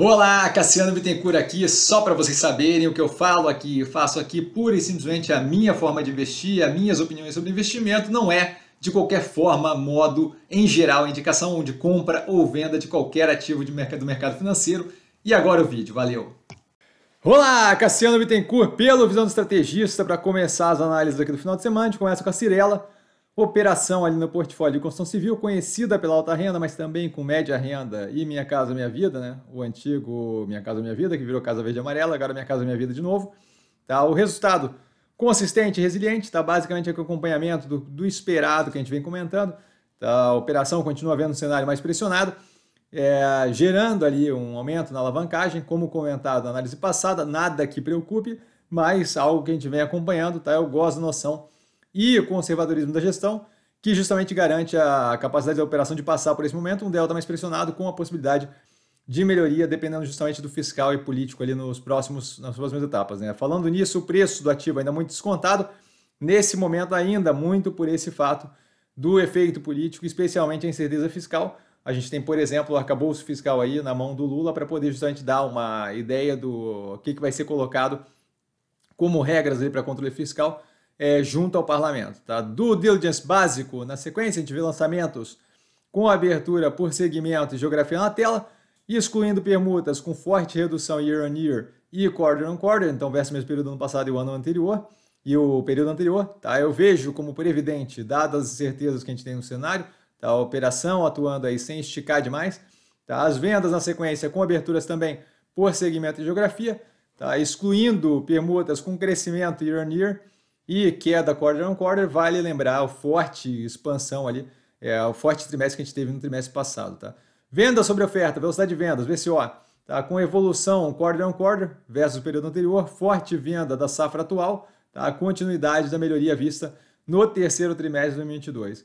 Olá, Cassiano Bittencourt aqui, só para vocês saberem o que eu falo aqui, eu faço aqui pura e simplesmente a minha forma de investir, as minhas opiniões sobre investimento, não é de qualquer forma, modo, em geral, indicação de compra ou venda de qualquer ativo de mercado, do mercado financeiro. E agora o vídeo, valeu! Olá, Cassiano Bittencourt, pelo Visão do Estrategista, para começar as análises aqui do final de semana, a gente começa com a Cirela, operação ali no portfólio de construção civil, conhecida pela alta renda, mas também com média renda e Minha Casa Minha Vida, né? O antigo Minha Casa Minha Vida, que virou Casa Verde Amarela, agora Minha Casa Minha Vida de novo. Tá? O resultado consistente e resiliente, tá? Basicamente o acompanhamento do, do esperado que a gente vem comentando. Tá? A operação continua vendo um cenário mais pressionado. É, gerando ali um aumento na alavancagem, como comentado na análise passada, nada que preocupe, mas algo que a gente vem acompanhando, tá? Eu gosto da noção e o conservadorismo da gestão, que justamente garante a capacidade da operação de passar por esse momento um delta mais pressionado com a possibilidade de melhoria dependendo justamente do fiscal e político ali nos próximos, nas próximas etapas. Né? Falando nisso, o preço do ativo ainda muito descontado, nesse momento ainda muito por esse fato do efeito político, especialmente a incerteza fiscal. A gente tem, por exemplo, o arcabouço fiscal aí na mão do Lula para poder justamente dar uma ideia do que, que vai ser colocado como regras para controle fiscal é, junto ao parlamento. Tá? Do diligence básico, na sequência, a gente vê lançamentos com abertura por segmento e geografia na tela, excluindo permutas com forte redução year on year e quarter on quarter, então versus mesmo período do ano passado e o ano anterior, e o período anterior, tá? Eu vejo como previdente, dadas as certezas que a gente tem no cenário, tá? a operação atuando aí sem esticar demais, tá? as vendas na sequência com aberturas também por segmento e geografia, tá? excluindo permutas com crescimento year on year e queda quarter on quarter, vale lembrar o forte expansão ali, é, o forte trimestre que a gente teve no trimestre passado, tá? Venda sobre oferta, velocidade de vendas, VCO, tá? Com evolução quarter on quarter versus o período anterior, forte venda da safra atual, tá? Continuidade da melhoria vista no terceiro trimestre de 2022.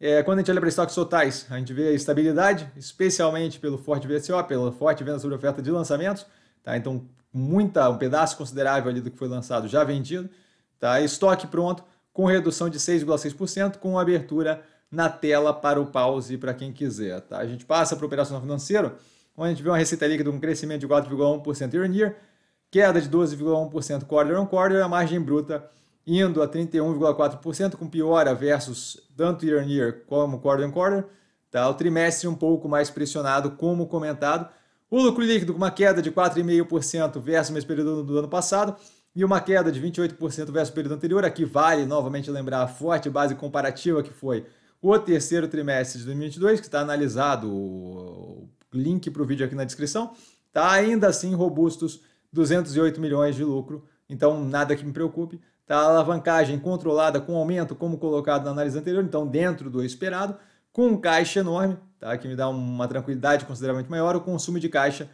É, quando a gente olha para estoques totais, a gente vê a estabilidade, especialmente pelo forte VCO, pela forte venda sobre oferta de lançamentos, tá? Então, muita, um pedaço considerável ali do que foi lançado já vendido. Tá? Estoque pronto, com redução de 6,6%, com abertura na tela para o pause para quem quiser. Tá? A gente passa para o operacional financeiro, onde a gente vê uma receita líquida com crescimento de 4,1% year on year, queda de 12,1% quarter on quarter, a margem bruta indo a 31,4%, com piora versus tanto year on year como quarter on quarter. Tá? O trimestre um pouco mais pressionado, como comentado. O lucro líquido com uma queda de 4,5% versus o mesmo período do ano passado e uma queda de 28% versus o período anterior. Aqui vale novamente lembrar a forte base comparativa que foi o terceiro trimestre de 2022, que está analisado, o link para o vídeo aqui na descrição, está ainda assim robustos 208 milhões de lucro, então nada que me preocupe. Tá a alavancagem controlada com aumento, como colocado na análise anterior, então dentro do esperado, com um caixa enorme, tá? que me dá uma tranquilidade consideravelmente maior, o consumo de caixa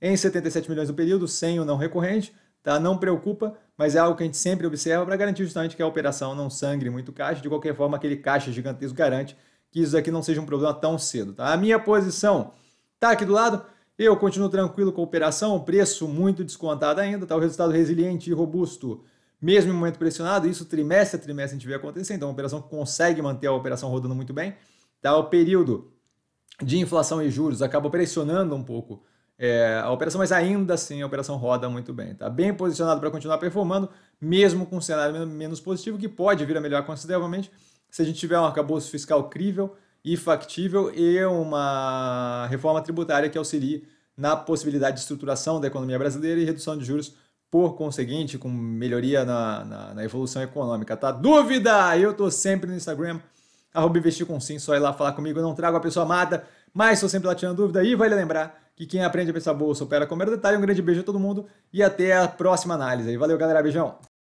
em 77 milhões no período, sem o não recorrente, tá? Não preocupa, mas é algo que a gente sempre observa para garantir justamente que a operação não sangre muito caixa. De qualquer forma, aquele caixa gigantesco garante que isso aqui não seja um problema tão cedo, tá? A minha posição tá aqui do lado. Eu continuo tranquilo com a operação, preço muito descontado ainda, tá? O resultado resiliente e robusto, mesmo em momento pressionado, isso trimestre a trimestre a gente vê acontecer, então a operação consegue manter a operação rodando muito bem, tá? O período de inflação e juros acaba pressionando um pouco é, a operação, mas ainda assim a operação roda muito bem. Está bem posicionado para continuar performando, mesmo com um cenário menos positivo, que pode vir a melhorar consideravelmente se a gente tiver um arcabouço fiscal crível e factível e uma reforma tributária que auxilie na possibilidade de estruturação da economia brasileira e redução de juros, por conseguinte, com melhoria na, na, na evolução econômica. Tá? Dúvida? Eu estou sempre no Instagram, arroba investir com sim, só ir lá falar comigo, eu não trago a pessoa amada, mas estou sempre lá tirando dúvida e vai vale lembrar que quem aprende a pensar bolsa opera com o detalhe. Um grande beijo a todo mundo e até a próxima análise. Valeu, galera. Beijão.